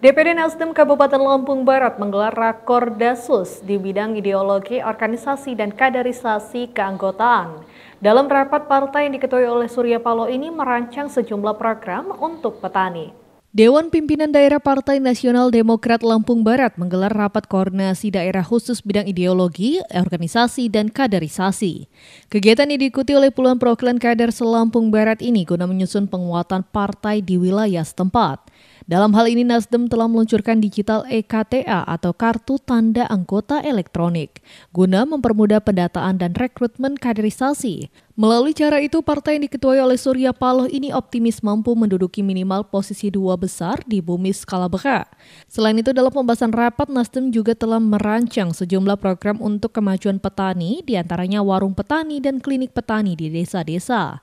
DPD Nasdem Kabupaten Lampung Barat menggelar rakor dasus di bidang ideologi, organisasi, dan kaderisasi keanggotaan. Dalam rapat partai yang diketuai oleh Surya Paloh ini merancang sejumlah program untuk petani. Dewan Pimpinan Daerah Partai Nasional Demokrat Lampung Barat menggelar rapat koordinasi daerah khusus bidang ideologi, organisasi, dan kaderisasi. Kegiatan ini diikuti oleh puluhan perwakilan kader selampung barat ini guna menyusun penguatan partai di wilayah setempat. Dalam hal ini Nasdem telah meluncurkan digital EKTA atau Kartu Tanda Anggota Elektronik guna mempermudah pendataan dan rekrutmen kaderisasi. Melalui cara itu, partai yang diketuai oleh Surya Paloh ini optimis mampu menduduki minimal posisi dua besar di bumi skala beka. Selain itu, dalam pembahasan rapat, Nasdem juga telah merancang sejumlah program untuk kemajuan petani, diantaranya warung petani dan klinik petani di desa-desa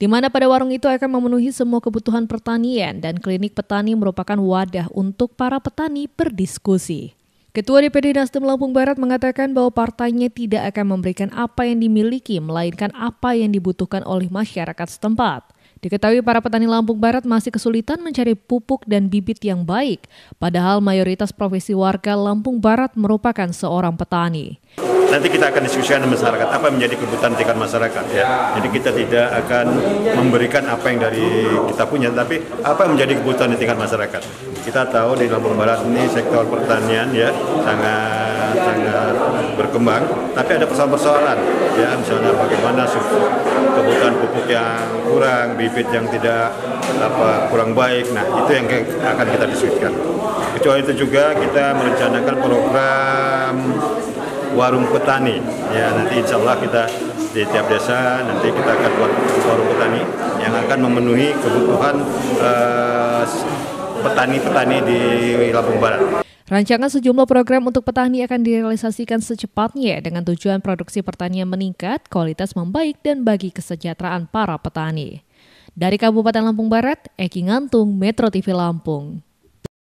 di mana pada warung itu akan memenuhi semua kebutuhan pertanian dan klinik petani merupakan wadah untuk para petani berdiskusi. Ketua DPD Nasdem Lampung Barat mengatakan bahwa partainya tidak akan memberikan apa yang dimiliki, melainkan apa yang dibutuhkan oleh masyarakat setempat. Diketahui para petani Lampung Barat masih kesulitan mencari pupuk dan bibit yang baik, padahal mayoritas profesi warga Lampung Barat merupakan seorang petani nanti kita akan diskusikan dengan masyarakat apa yang menjadi kebutuhan tingkat masyarakat ya. Jadi kita tidak akan memberikan apa yang dari kita punya, tapi apa yang menjadi kebutuhan di tingkat masyarakat. Kita tahu di Lampung Barat ini sektor pertanian ya sangat sangat berkembang, tapi ada persoalan-persoalan ya misalnya bagaimana kebutuhan pupuk yang kurang, bibit yang tidak apa kurang baik. Nah itu yang akan kita diskusikan. Kecuali itu juga kita merencanakan program warung petani. Ya nanti insya Allah kita di tiap desa nanti kita akan buat warung petani yang akan memenuhi kebutuhan eh, petani-petani eh, di Lampung Barat. Rancangan sejumlah program untuk petani akan direalisasikan secepatnya dengan tujuan produksi pertanian meningkat, kualitas membaik, dan bagi kesejahteraan para petani. Dari Kabupaten Lampung Barat, Eki Ngantung, Metro TV Lampung.